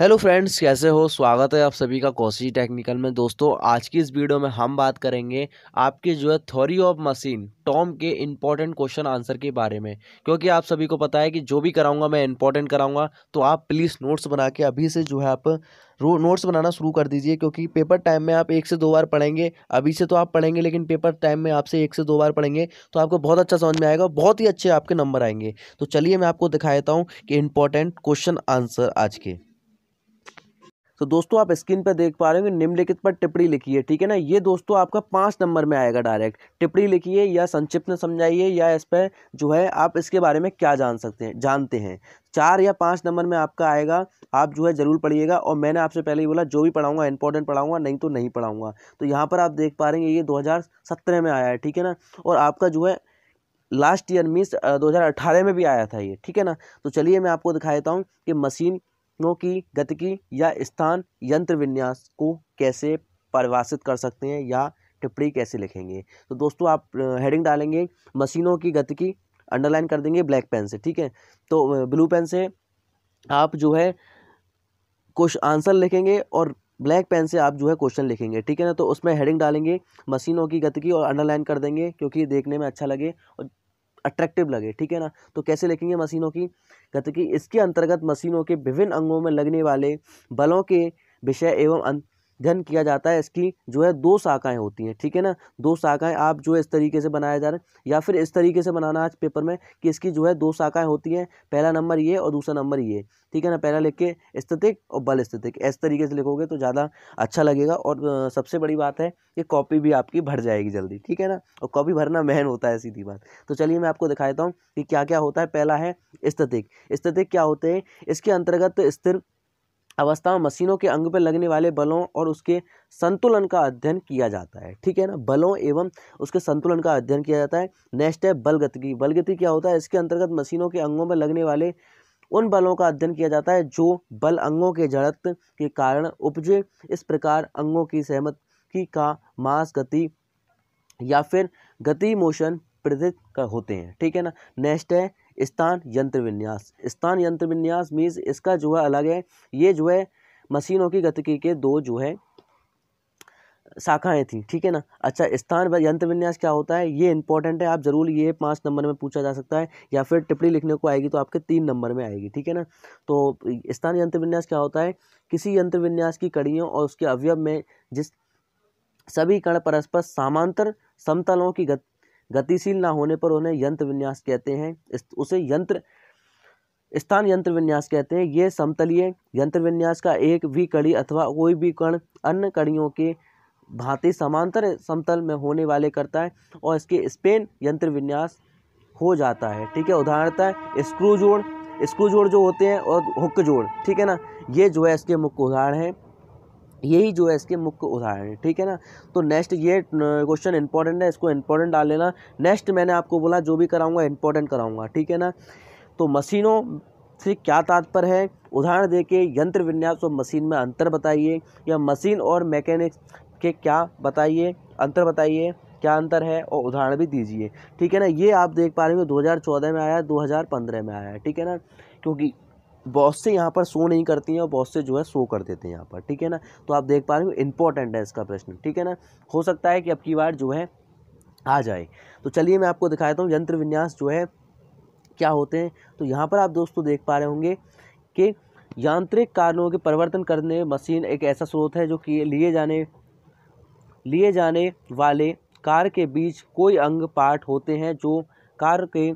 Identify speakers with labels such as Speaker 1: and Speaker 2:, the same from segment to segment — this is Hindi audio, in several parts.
Speaker 1: हेलो फ्रेंड्स कैसे हो स्वागत है आप सभी का कौशी टेक्निकल में दोस्तों आज की इस वीडियो में हम बात करेंगे आपके जो है थ्योरी ऑफ मशीन टॉम के इम्पॉर्टेंट क्वेश्चन आंसर के बारे में क्योंकि आप सभी को पता है कि जो भी कराऊंगा मैं इम्पॉर्टेंट कराऊंगा तो आप प्लीज़ नोट्स बना के अभी से जो है आप नोट्स बनाना शुरू कर दीजिए क्योंकि पेपर टाइम में आप एक से दो बार पढ़ेंगे अभी से तो आप पढ़ेंगे लेकिन पेपर टाइम में आपसे एक से दो बार पढ़ेंगे तो आपको बहुत अच्छा समझ में आएगा बहुत ही अच्छे आपके नंबर आएंगे तो चलिए मैं आपको दिखा देता हूँ कि इम्पॉर्टेंट क्वेश्चन आंसर आज के तो दोस्तों आप स्क्रीन पर देख पा रहे होंगे निम्नलिखित पर टिप्पणी लिखी है ठीक है ना ये दोस्तों आपका पाँच नंबर में आएगा डायरेक्ट टिप्पणी लिखिए या संक्षिप्त में समझाइए या इस पर जो है आप इसके बारे में क्या जान सकते हैं जानते हैं चार या पाँच नंबर में आपका आएगा आप जो है ज़रूर पढ़िएगा और मैंने आपसे पहले ही बोला जो भी पढ़ाऊंगा इंपॉर्टेंट पढ़ाऊंगा नहीं तो नहीं पढ़ाऊंगा तो यहाँ पर आप देख पा रहे हैं ये 2017 में आया है ठीक है ना और आपका जो है लास्ट ईयर मीन्स 2018 में भी आया था ये ठीक है ना तो चलिए मैं आपको दिखा देता हूँ कि मशीन की गतिकी या स्थान यंत्र विन्यास को कैसे परिभाषित कर सकते हैं या टिप्पणी कैसे लिखेंगे तो दोस्तों आप हेडिंग डालेंगे मशीनों की गतिकी अंडरलाइन कर देंगे ब्लैक पेन से ठीक है तो ब्लू पेन से आप जो है कुछ आंसर लिखेंगे और ब्लैक पेन से आप जो है क्वेश्चन लिखेंगे ठीक है ना तो उसमें हेडिंग डालेंगे मशीनों की गतिकी और अंडरलाइन कर देंगे क्योंकि देखने में अच्छा लगे और अट्रैक्टिव लगे ठीक है ना तो कैसे लिखेंगे मशीनों की कहते कि इसके अंतर्गत मशीनों के विभिन्न अंगों में लगने वाले बलों के विषय एवं अध्ययन किया जाता है इसकी जो है दो शाखाएं होती हैं ठीक है ना दो शाखाएं आप जो है इस तरीके से बनाया जा रहा है या फिर इस तरीके से बनाना आज पेपर में कि इसकी जो है दो शाखाएं होती हैं पहला नंबर ये और दूसरा नंबर ये ठीक है ना पहला लिख के स्थितिक और बल स्थितिक इस तरीके से लिखोगे तो ज़्यादा अच्छा लगेगा और सबसे बड़ी बात है कि कॉपी भी आपकी भर जाएगी जल्दी ठीक है ना और कॉपी भरना मेहन होता है सीधी बात तो चलिए मैं आपको दिखाता हूँ कि क्या क्या होता है पहला है स्थितिक स्थितिक क्या होते हैं इसके अंतर्गत स्थिर अवस्था में मशीनों के अंग पर लगने वाले बलों और उसके संतुलन का अध्ययन किया जाता है ठीक है ना बलों एवं उसके संतुलन का अध्ययन किया जाता है नेक्स्ट है बलगति बलगति क्या होता है इसके अंतर्गत मशीनों के अंगों में लगने वाले उन बलों का अध्ययन किया जाता है जो बल अंगों के जड़त के कारण उपजे इस प्रकार अंगों की सहमत की का मास गति या फिर गति मोशन प्रदित होते हैं ठीक है ना नेक्स्ट है स्थान यंत्र विन्यास स्थान यंत्र विन्यास मीन्स इसका जो है अलग है ये जो है मशीनों की गतिकी के दो जो है शाखाएं थी ठीक है ना अच्छा स्थान यंत्र विन्यास क्या होता है ये इंपॉर्टेंट है आप जरूर ये पाँच नंबर में पूछा जा सकता है या फिर टिप्पणी लिखने को आएगी तो आपके तीन नंबर में आएगी ठीक है ना तो स्थान यंत्र विन्यास क्या होता है किसी यंत्र विन्यास की कड़ियों और उसके अवयव में जिस सभी कण परस्पर समांतर समतलों की गति गतिशील ना होने पर उन्हें यंत्र विन्यास कहते हैं उसे यंत्र स्थान यंत्र विन्यास कहते हैं ये समतलीय यंत्र विन्यास का एक भी कड़ी अथवा कोई भी कण अन्य कड़ियों के भांति समांतर समतल में होने वाले करता है और इसके स्पेन यंत्र विन्यास हो जाता है ठीक है उदाहरणतः स्क्रू जोड़ स्क्रू जोड़ जो होते हैं और हुक जोड़ ठीक है ना ये जो है इसके मुख्य उदाहरण हैं यही जो है इसके मुख्य उदाहरण है ठीक है ना तो नेक्स्ट ये क्वेश्चन इंपॉर्टेंट है इसको इंपॉर्टेंट डाल लेना नेक्स्ट मैंने आपको बोला जो भी कराऊंगा इंपॉर्टेंट कराऊंगा ठीक है ना तो मशीनों से क्या तात्पर्य है उदाहरण देके यंत्र विन्यास और मशीन में अंतर बताइए या मशीन और मैकेनिक के क्या बताइए अंतर बताइए क्या अंतर है और उदाहरण भी दीजिए ठीक है ना ये आप देख पा रहे हो दो में आया दो में आया ठीक है ना क्योंकि बहुत से यहाँ पर शो नहीं करती हैं और बहुत से जो है शो कर देते हैं यहाँ पर ठीक है ना तो आप देख पा रहे हो इंपॉर्टेंट है इसका प्रश्न ठीक है ना हो सकता है कि अब की बार जो है आ जाए तो चलिए मैं आपको दिखाता हूँ यंत्र विन्यास जो है क्या होते हैं तो यहाँ पर आप दोस्तों देख पा रहे होंगे कि यांत्रिक कारणों के परिवर्तन करने मशीन एक ऐसा स्रोत है जो कि लिए जाने लिए जाने वाले कार के बीच कोई अंग पार्ट होते हैं जो कार के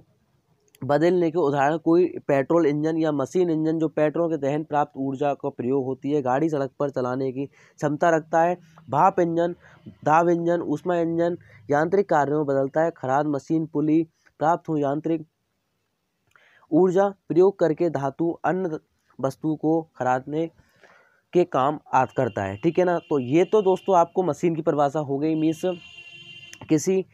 Speaker 1: बदलने के उदाहरण कोई पेट्रोल इंजन या मशीन इंजन जो पेट्रोल के दहन प्राप्त ऊर्जा का प्रयोग होती है गाड़ी सड़क पर चलाने की क्षमता रखता है भाप इंजन दाब इंजन उष्मा इंजन यांत्रिक कार्यों में बदलता है खराद मशीन पुली प्राप्त हो यांत्रिक ऊर्जा प्रयोग करके धातु अन्य वस्तु को खरादने के काम आद करता है ठीक है ना तो ये तो दोस्तों आपको मशीन की परिभाषा हो गई मीस किसी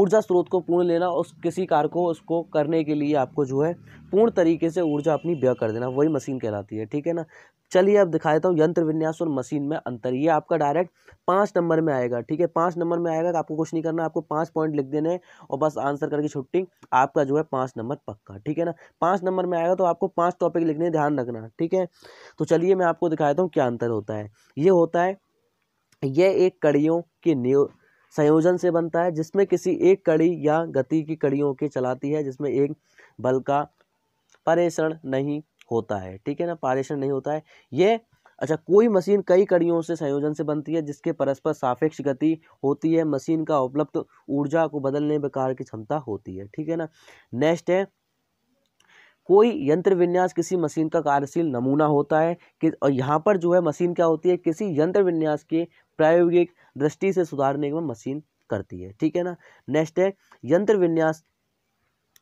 Speaker 1: ऊर्जा स्रोत को पूर्ण लेना उस किसी कार्य को उसको करने के लिए आपको जो है पूर्ण तरीके से ऊर्जा अपनी व्यय कर देना वही मशीन कहलाती है ठीक है ना चलिए अब दिखा देता हूँ यंत्र विन्यास और मशीन में अंतर ये आपका डायरेक्ट पाँच नंबर में आएगा ठीक है पाँच नंबर में आएगा तो आपको कुछ नहीं करना आपको पाँच पॉइंट लिख देने और बस आंसर करके छुट्टी आपका जो है पाँच नंबर पक्का ठीक है ना पाँच नंबर में आएगा तो आपको पाँच टॉपिक लिखने ध्यान रखना ठीक है तो चलिए मैं आपको दिखा देता हूँ क्या अंतर होता है ये होता है यह एक कड़ियों के नियो संयोजन से बनता है जिसमें किसी एक कड़ी या गति की कड़ियों के चलाती है जिसमें एक बल का परेषण नहीं होता है ठीक है ना पारेषण नहीं होता है ये अच्छा कोई मशीन कई कड़ियों से संयोजन से बनती है जिसके परस्पर सापेक्ष गति होती है मशीन का उपलब्ध ऊर्जा को बदलने प्रकार की क्षमता होती है ठीक है ना नेक्स्ट है कोई यंत्र विन्यास किसी मशीन का कार्यशील नमूना होता है कि और यहाँ पर जो है मशीन क्या होती है किसी यंत्र विन्यास के प्रायोगिक दृष्टि से सुधारने में मशीन करती है ठीक है ना नेक्स्ट है यंत्र विन्यास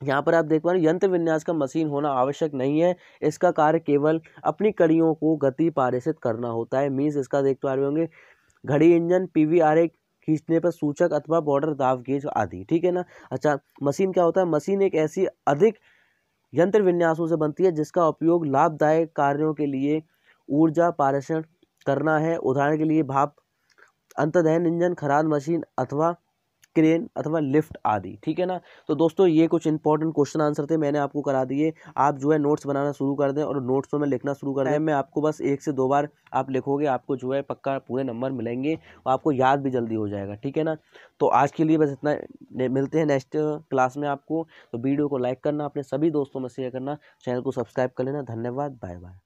Speaker 1: यहाँ पर आप देख पा रहे यंत्र विन्यास का मशीन होना आवश्यक नहीं है इसका कार्य केवल अपनी कड़ियों को गति पारेषित करना होता है मीन्स इसका देख पा रहे होंगे घड़ी engine P V R A खींचने पर सूचक अथवा बॉर्डर दाव गेज आदि ठीक है ना अच्छा मशीन क्या होता है मशीन एक ऐसी अधिक यंत्र विन्यासों से बनती है जिसका उपयोग लाभदायक कार्यों के लिए ऊर्जा पारेषण करना है उदाहरण के लिए भाप अंतदहन इंजन खराद मशीन अथवा क्रेन अथवा लिफ्ट आदि ठीक है ना तो दोस्तों ये कुछ इंपॉर्टेंट क्वेश्चन आंसर थे मैंने आपको करा दिए आप जो है नोट्स बनाना शुरू कर दें और नोट्स में लिखना शुरू कर दें मैं आपको बस एक से दो बार आप लिखोगे आपको जो है पक्का पूरे नंबर मिलेंगे और आपको याद भी जल्दी हो जाएगा ठीक है ना तो आज के लिए बस इतना मिलते हैं नेक्स्ट क्लास में आपको तो वीडियो को लाइक करना अपने सभी दोस्तों में शेयर करना चैनल को सब्सक्राइब कर लेना धन्यवाद बाय बाय